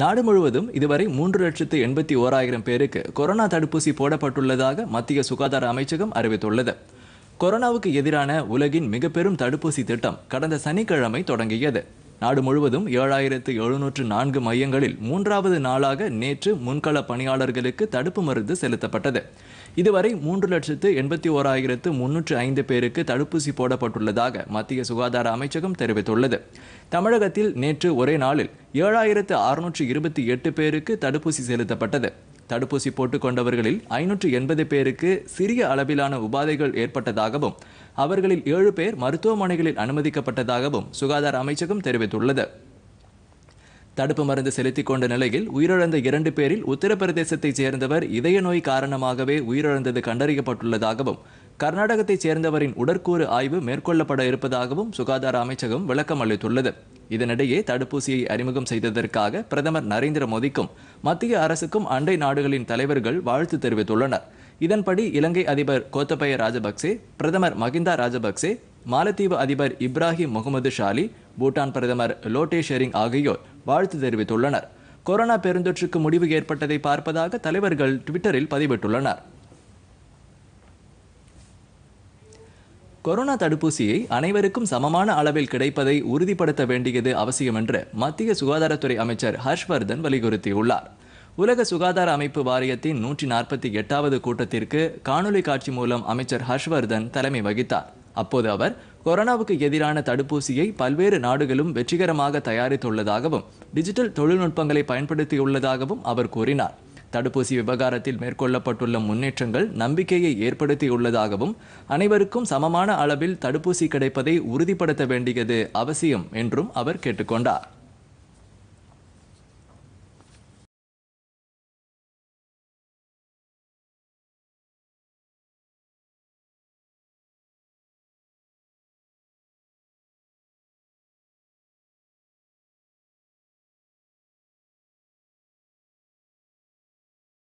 நாடு முழுவதும் இதுவரை மூன்று லட்சத்து எண்பத்தி ஓராயிரம் பேருக்கு கொரோனா தடுப்பூசி போடப்பட்டுள்ளதாக மத்திய சுகாதார அமைச்சகம் அறிவித்துள்ளது கொரோனாவுக்கு எதிரான உலகின் மிக பெரும் தடுப்பூசி திட்டம் கடந்த சனிக்கிழமை தொடங்கியது நாடு முழுவதும் ஏழாயிரத்து எழுநூற்று நான்கு மையங்களில் மூன்றாவது நாளாக நேற்று முன்கள பணியாளர்களுக்கு தடுப்பு மருந்து செலுத்தப்பட்டது இதுவரை மூன்று லட்சத்து எண்பத்தி ஓராயிரத்து முன்னூற்று ஐந்து பேருக்கு தடுப்பூசி போடப்பட்டுள்ளதாக மத்திய சுகாதார அமைச்சகம் தெரிவித்துள்ளது தமிழகத்தில் நேற்று ஒரே நாளில் ஏழாயிரத்து அறுநூற்று இருபத்தி எட்டு பேருக்கு தடுப்பூசி செலுத்தப்பட்டது தடுப்பூசி போட்டுக் கொண்டவர்களில் ஐநூற்று எண்பது பேருக்கு சிறிய அளவிலான உபாதைகள் ஏற்பட்டதாகவும் அவர்களில் ஏழு பேர் மருத்துவமனைகளில் அனுமதிக்கப்பட்டதாகவும் சுகாதார அமைச்சகம் தெரிவித்துள்ளது தடுப்பு மருந்து செலுத்திக் கொண்ட நிலையில் உயிரிழந்த இரண்டு பேரில் உத்தரப்பிரதேசத்தைச் சேர்ந்தவர் இதய நோய் காரணமாகவே உயிரிழந்தது கண்டறியப்பட்டுள்ளதாகவும் கர்நாடகத்தைச் சேர்ந்தவரின் உடற்கூறு ஆய்வு மேற்கொள்ளப்பட இருப்பதாகவும் சுகாதார அமைச்சகம் விளக்கம் அளித்துள்ளது இதனிடையே தடுப்பூசியை அறிமுகம் செய்ததற்காக பிரதமர் நரேந்திர மோடிக்கும் மத்திய அரசுக்கும் அண்டை நாடுகளின் தலைவர்கள் வாழ்த்து தெரிவித்துள்ளனர் இதன்படி இலங்கை அதிபர் கோத்தபய ராஜபக்சே பிரதமர் மகிந்தா ராஜபக்சே மாலத்தீவு அதிபர் இப்ராஹிம் முகமது ஷாலி பூட்டான் பிரதமர் லோட்டே ஷெரிங் ஆகியோர் வாழ்த்து தெரிவித்துள்ளனர் கொரோனா பெருந்தொற்றுக்கு முடிவு ஏற்பட்டதை பார்ப்பதாக தலைவர்கள் ட்விட்டரில் பதிவிட்டுள்ளனர் கொரோனா தடுப்பூசியை அனைவருக்கும் சமமான அளவில் கிடைப்பதை உறுதிப்படுத்த வேண்டியது அவசியம் என்று மத்திய சுகாதாரத்துறை அமைச்சர் ஹர்ஷ்வர்தன் வலியுறுத்தியுள்ளார் உலக சுகாதார அமைப்பு வாரியத்தின் நூற்றி நாற்பத்தி எட்டாவது கூட்டத்திற்கு காணொலி காட்சி மூலம் அமைச்சர் ஹர்ஷ்வர்தன் தலைமை வகித்தார் அப்போது அவர் கொரோனாவுக்கு எதிரான தடுப்பூசியை பல்வேறு நாடுகளும் வெற்றிகரமாக தயாரித்துள்ளதாகவும் டிஜிட்டல் தொழில்நுட்பங்களை பயன்படுத்தியுள்ளதாகவும் அவர் கூறினார் தடுப்பூசி விவகாரத்தில் மேற்கொள்ளப்பட்டுள்ள முன்னேற்றங்கள் நம்பிக்கையை ஏற்படுத்தியுள்ளதாகவும் அனைவருக்கும் சமமான அளவில் தடுப்பூசி கிடைப்பதை உறுதிப்படுத்த வேண்டியது அவசியம் என்றும் அவர் கேட்டுக்கொண்டார்